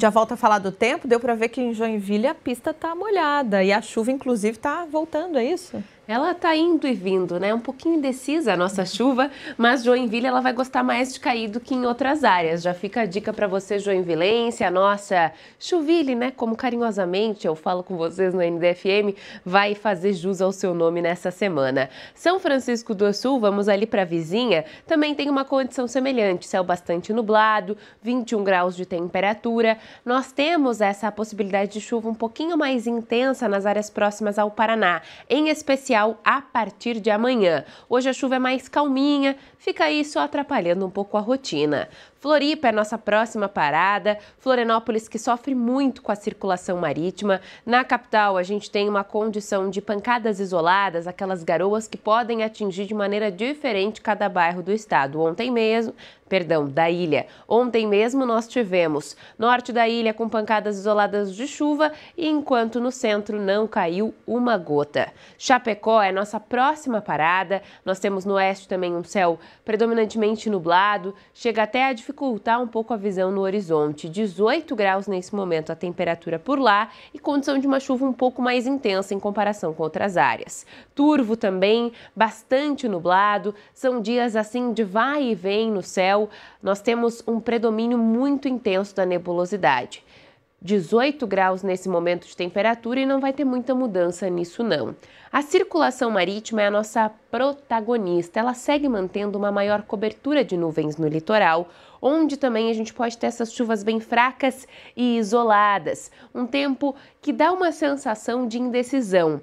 Já volta a falar do tempo, deu para ver que em Joinville a pista está molhada e a chuva, inclusive, está voltando, é isso? Ela está indo e vindo, né? Um pouquinho indecisa a nossa uhum. chuva, mas Joinville ela vai gostar mais de cair do que em outras áreas. Já fica a dica para você, Joinvilense, a nossa chuville, né? Como carinhosamente eu falo com vocês no NDFM, vai fazer jus ao seu nome nessa semana. São Francisco do Sul, vamos ali para a vizinha, também tem uma condição semelhante, céu bastante nublado, 21 graus de temperatura. Nós temos essa possibilidade de chuva um pouquinho mais intensa nas áreas próximas ao Paraná, em especial torrencial a partir de amanhã. Hoje a chuva é mais calminha, fica aí só atrapalhando um pouco a rotina. Floripa é nossa próxima parada, Florianópolis que sofre muito com a circulação marítima. Na capital, a gente tem uma condição de pancadas isoladas, aquelas garoas que podem atingir de maneira diferente cada bairro do estado. Ontem mesmo, perdão, da ilha. Ontem mesmo nós tivemos norte da ilha com pancadas isoladas de chuva, enquanto no centro não caiu uma gota. Chapecó é nossa próxima parada. Nós temos no oeste também um céu predominantemente nublado, chega até a dificuldade dificultar um pouco a visão no horizonte. 18 graus nesse momento a temperatura por lá e condição de uma chuva um pouco mais intensa em comparação com outras áreas. Turvo também, bastante nublado, são dias assim de vai e vem no céu. Nós temos um predomínio muito intenso da nebulosidade. 18 graus nesse momento de temperatura e não vai ter muita mudança nisso não. A circulação marítima é a nossa protagonista. Ela segue mantendo uma maior cobertura de nuvens no litoral, onde também a gente pode ter essas chuvas bem fracas e isoladas, um tempo que dá uma sensação de indecisão.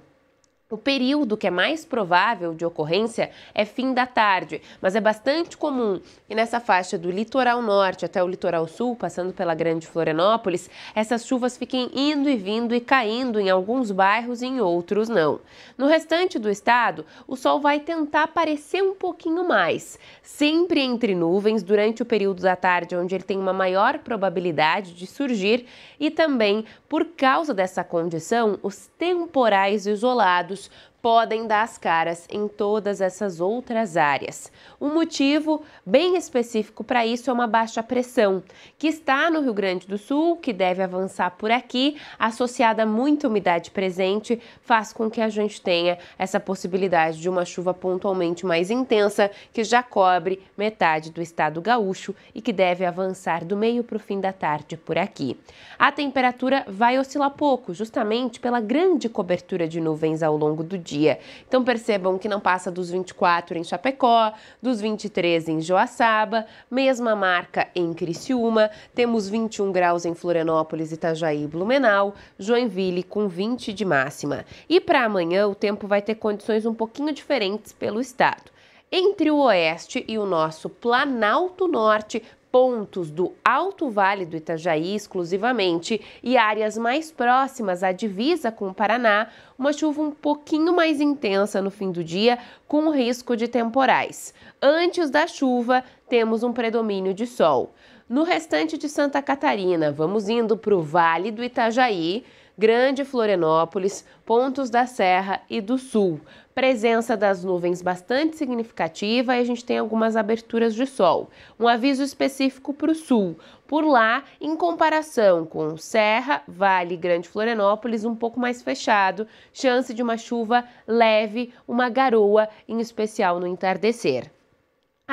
O período que é mais provável de ocorrência é fim da tarde, mas é bastante comum que nessa faixa do litoral norte até o litoral sul, passando pela Grande Florianópolis, essas chuvas fiquem indo e vindo e caindo em alguns bairros e em outros não. No restante do estado, o sol vai tentar aparecer um pouquinho mais, sempre entre nuvens durante o período da tarde, onde ele tem uma maior probabilidade de surgir e também por causa dessa condição, os temporais isolados sus podem dar as caras em todas essas outras áreas. Um motivo bem específico para isso é uma baixa pressão, que está no Rio Grande do Sul, que deve avançar por aqui, associada a muita umidade presente, faz com que a gente tenha essa possibilidade de uma chuva pontualmente mais intensa, que já cobre metade do estado gaúcho e que deve avançar do meio para o fim da tarde por aqui. A temperatura vai oscilar pouco, justamente pela grande cobertura de nuvens ao longo do dia dia. Então percebam que não passa dos 24 em Chapecó, dos 23 em Joaçaba, mesma marca em Criciúma, temos 21 graus em Florianópolis, Itajaí e Blumenau, Joinville com 20 de máxima. E para amanhã o tempo vai ter condições um pouquinho diferentes pelo estado entre o oeste e o nosso Planalto Norte pontos do Alto Vale do Itajaí exclusivamente e áreas mais próximas à divisa com o Paraná, uma chuva um pouquinho mais intensa no fim do dia, com risco de temporais. Antes da chuva, temos um predomínio de sol. No restante de Santa Catarina, vamos indo para o Vale do Itajaí. Grande Florianópolis, pontos da Serra e do Sul. Presença das nuvens bastante significativa e a gente tem algumas aberturas de sol. Um aviso específico para o sul. Por lá, em comparação com Serra, Vale e Grande Florianópolis, um pouco mais fechado, chance de uma chuva leve, uma garoa, em especial no entardecer.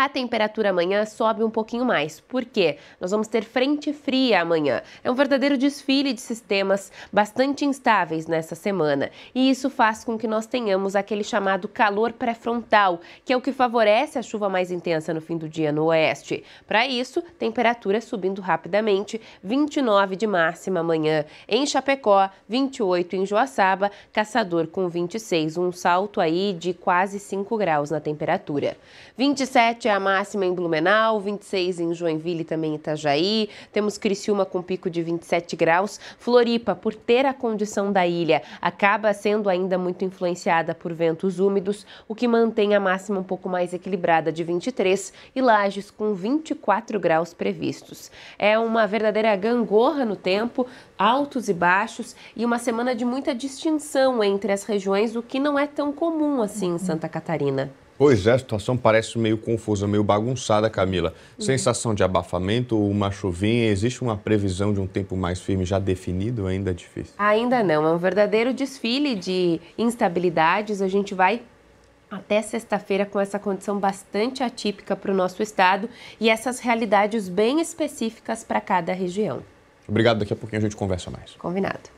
A temperatura amanhã sobe um pouquinho mais, porque nós vamos ter frente fria amanhã. É um verdadeiro desfile de sistemas bastante instáveis nessa semana, e isso faz com que nós tenhamos aquele chamado calor pré-frontal, que é o que favorece a chuva mais intensa no fim do dia no oeste. Para isso, temperatura subindo rapidamente, 29 de máxima amanhã em Chapecó, 28 em Joaçaba, Caçador com 26, um salto aí de quase 5 graus na temperatura. 27 é a máxima em Blumenau, 26 em Joinville e também Itajaí. Temos Criciúma com pico de 27 graus. Floripa, por ter a condição da ilha, acaba sendo ainda muito influenciada por ventos úmidos, o que mantém a máxima um pouco mais equilibrada de 23 e Lages com 24 graus previstos. É uma verdadeira gangorra no tempo, altos e baixos e uma semana de muita distinção entre as regiões, o que não é tão comum assim em Santa Catarina. Pois é, a situação parece meio confusa, meio bagunçada, Camila. Uhum. Sensação de abafamento, uma chuvinha, existe uma previsão de um tempo mais firme já definido? Ainda é difícil? Ainda não, é um verdadeiro desfile de instabilidades. A gente vai até sexta-feira com essa condição bastante atípica para o nosso estado e essas realidades bem específicas para cada região. Obrigado, daqui a pouquinho a gente conversa mais. Combinado.